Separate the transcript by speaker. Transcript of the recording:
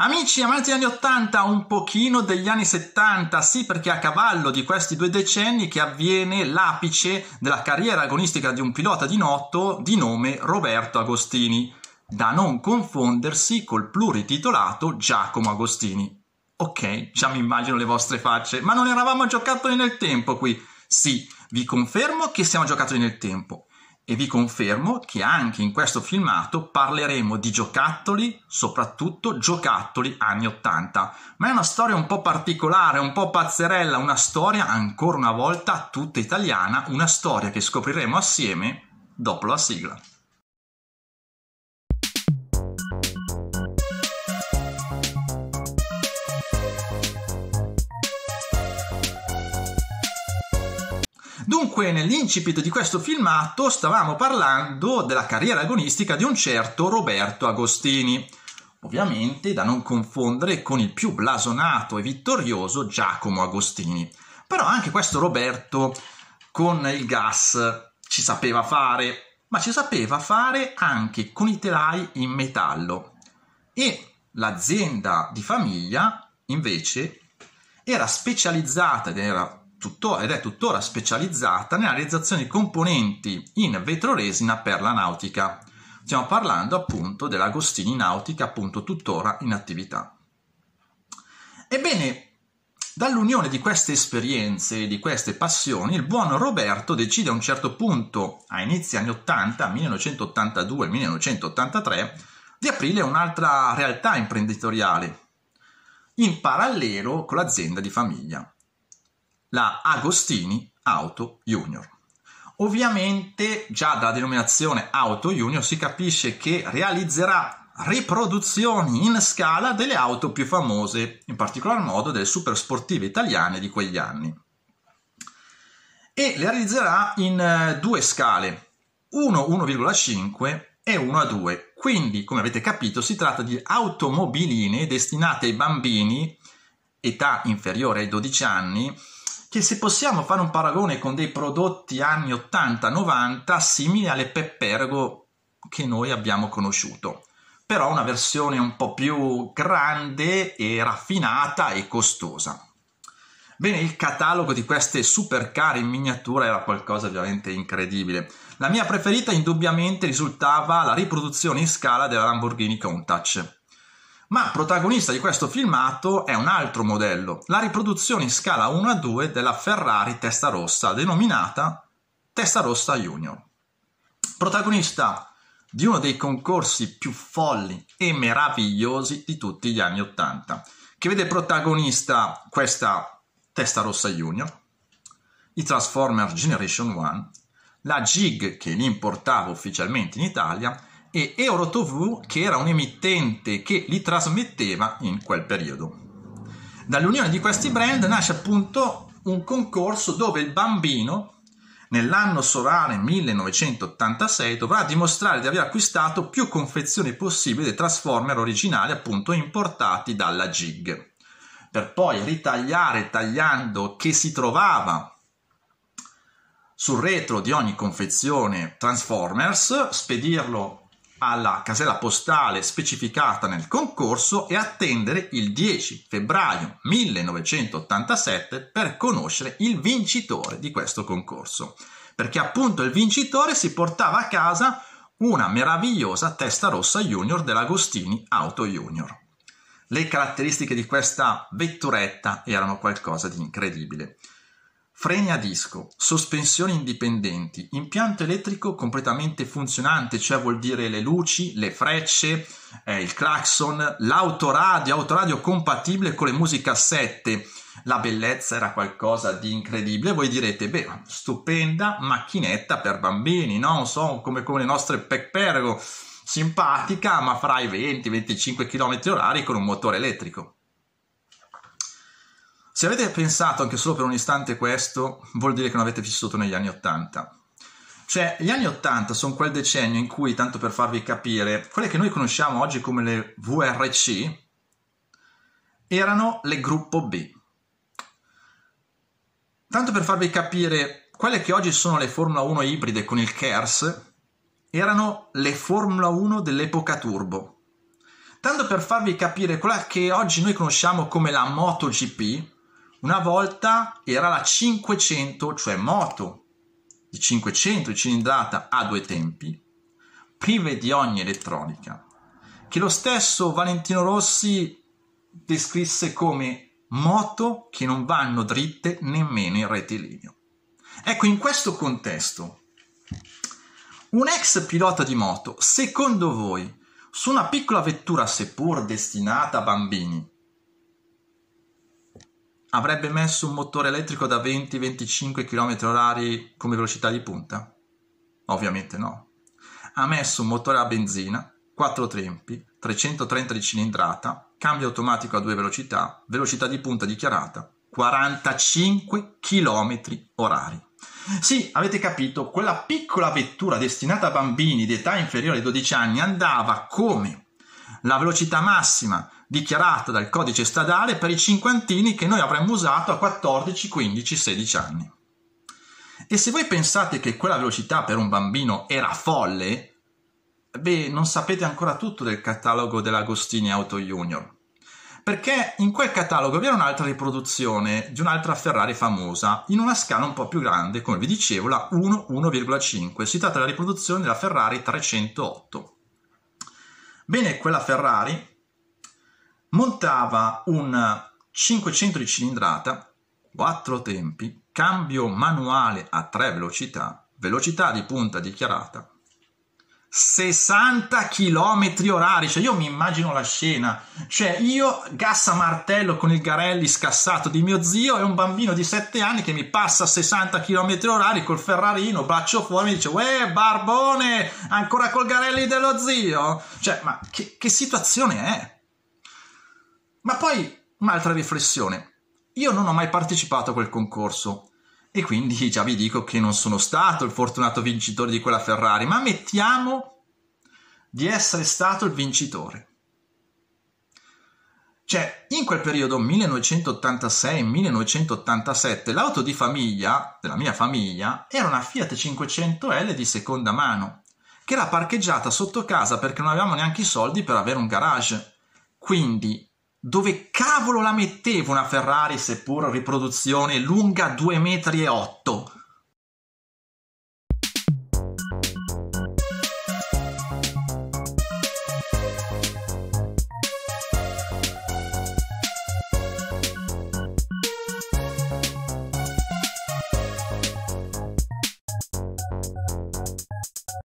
Speaker 1: Amici amanti degli anni 80, un pochino degli anni 70, sì perché a cavallo di questi due decenni che avviene l'apice della carriera agonistica di un pilota di notto di nome Roberto Agostini, da non confondersi col plurititolato Giacomo Agostini. Ok, già mi immagino le vostre facce, ma non eravamo giocatori nel tempo qui. Sì, vi confermo che siamo giocatori nel tempo e vi confermo che anche in questo filmato parleremo di giocattoli, soprattutto giocattoli anni 80. Ma è una storia un po' particolare, un po' pazzerella, una storia ancora una volta tutta italiana, una storia che scopriremo assieme dopo la sigla. Dunque, nell'incipit di questo filmato stavamo parlando della carriera agonistica di un certo Roberto Agostini, ovviamente da non confondere con il più blasonato e vittorioso Giacomo Agostini. Però anche questo Roberto con il gas ci sapeva fare, ma ci sapeva fare anche con i telai in metallo. E l'azienda di famiglia, invece, era specializzata ed era tutto, ed è tuttora specializzata nella realizzazione di componenti in vetroresina per la nautica. Stiamo parlando appunto dell'Agostini Nautica, appunto tuttora in attività. Ebbene, Dall'unione di queste esperienze e di queste passioni, il buon Roberto decide a un certo punto, a inizio anni 80, 1982-1983, di aprire un'altra realtà imprenditoriale, in parallelo con l'azienda di famiglia la Agostini Auto Junior. Ovviamente già dalla denominazione Auto Junior si capisce che realizzerà riproduzioni in scala delle auto più famose, in particolar modo delle super sportive italiane di quegli anni. E le realizzerà in eh, due scale, 1 1,5 e 1 a 2. Quindi, come avete capito, si tratta di automobiline destinate ai bambini età inferiore ai 12 anni che se possiamo fare un paragone con dei prodotti anni 80-90 simili alle Peppergo che noi abbiamo conosciuto, però una versione un po' più grande e raffinata e costosa. Bene, il catalogo di queste supercare in miniatura era qualcosa di veramente incredibile. La mia preferita indubbiamente risultava la riproduzione in scala della Lamborghini Countach, ma protagonista di questo filmato è un altro modello, la riproduzione in scala 1 a 2 della Ferrari Testa Rossa, denominata Testa Rossa Junior. Protagonista di uno dei concorsi più folli e meravigliosi di tutti gli anni 80, che vede protagonista questa Testa Rossa Junior, i Transformers Generation 1, la Jig che li importava ufficialmente in Italia e EuroTV che era un emittente che li trasmetteva in quel periodo. Dall'unione di questi brand nasce appunto un concorso dove il bambino nell'anno solare 1986 dovrà dimostrare di aver acquistato più confezioni possibili dei Transformer originali appunto importati dalla GIG per poi ritagliare tagliando che si trovava sul retro di ogni confezione Transformers, spedirlo alla casella postale specificata nel concorso e attendere il 10 febbraio 1987 per conoscere il vincitore di questo concorso, perché appunto il vincitore si portava a casa una meravigliosa testa rossa junior dell'Agostini Auto Junior. Le caratteristiche di questa vetturetta erano qualcosa di incredibile freni a disco, sospensioni indipendenti, impianto elettrico completamente funzionante, cioè vuol dire le luci, le frecce, eh, il clacson, l'autoradio, autoradio compatibile con le musicassette. La bellezza era qualcosa di incredibile. Voi direte, beh, stupenda macchinetta per bambini, no? Non so, come, come le nostre Pecpergo, simpatica, ma fra i 20-25 km orari con un motore elettrico. Se avete pensato anche solo per un istante questo, vuol dire che non avete vissuto negli anni Ottanta. Cioè, gli anni Ottanta sono quel decennio in cui, tanto per farvi capire, quelle che noi conosciamo oggi come le VRC erano le gruppo B. Tanto per farvi capire, quelle che oggi sono le Formula 1 ibride con il KERS erano le Formula 1 dell'epoca turbo. Tanto per farvi capire, quella che oggi noi conosciamo come la MotoGP una volta era la 500, cioè moto di 500 cilindrata a due tempi, prive di ogni elettronica, che lo stesso Valentino Rossi descrisse come moto che non vanno dritte nemmeno in rettilineo. Ecco, in questo contesto, un ex pilota di moto, secondo voi, su una piccola vettura seppur destinata a bambini, avrebbe messo un motore elettrico da 20-25 km/h come velocità di punta? Ovviamente no. Ha messo un motore a benzina, 4 tempi, 330 di cilindrata, cambio automatico a due velocità, velocità di punta dichiarata 45 km/h. Sì, avete capito, quella piccola vettura destinata a bambini di età inferiore ai 12 anni andava come la velocità massima dichiarata dal codice stradale per i cinquantini che noi avremmo usato a 14, 15, 16 anni. E se voi pensate che quella velocità per un bambino era folle, beh, non sapete ancora tutto del catalogo dell'Agostini Auto Junior. Perché in quel catalogo vi era un'altra riproduzione di un'altra Ferrari famosa, in una scala un po' più grande, come vi dicevo, la 1-1,5. Si tratta della riproduzione della Ferrari 308. Bene, quella Ferrari montava un 500 di cilindrata, 4 tempi, cambio manuale a 3 velocità, velocità di punta dichiarata, 60 km orari, cioè io mi immagino la scena, cioè io gassa martello con il Garelli scassato di mio zio e un bambino di 7 anni che mi passa 60 km orari col Ferrarino, braccio fuori, mi dice, uè barbone, ancora col Garelli dello zio, cioè ma che, che situazione è? Ma poi un'altra riflessione. Io non ho mai partecipato a quel concorso e quindi già vi dico che non sono stato il fortunato vincitore di quella Ferrari, ma mettiamo di essere stato il vincitore. Cioè, in quel periodo 1986-1987, l'auto di famiglia, della mia famiglia, era una Fiat 500L di seconda mano, che era parcheggiata sotto casa perché non avevamo neanche i soldi per avere un garage. Quindi dove cavolo la metteva una Ferrari seppur riproduzione lunga 2,8 metri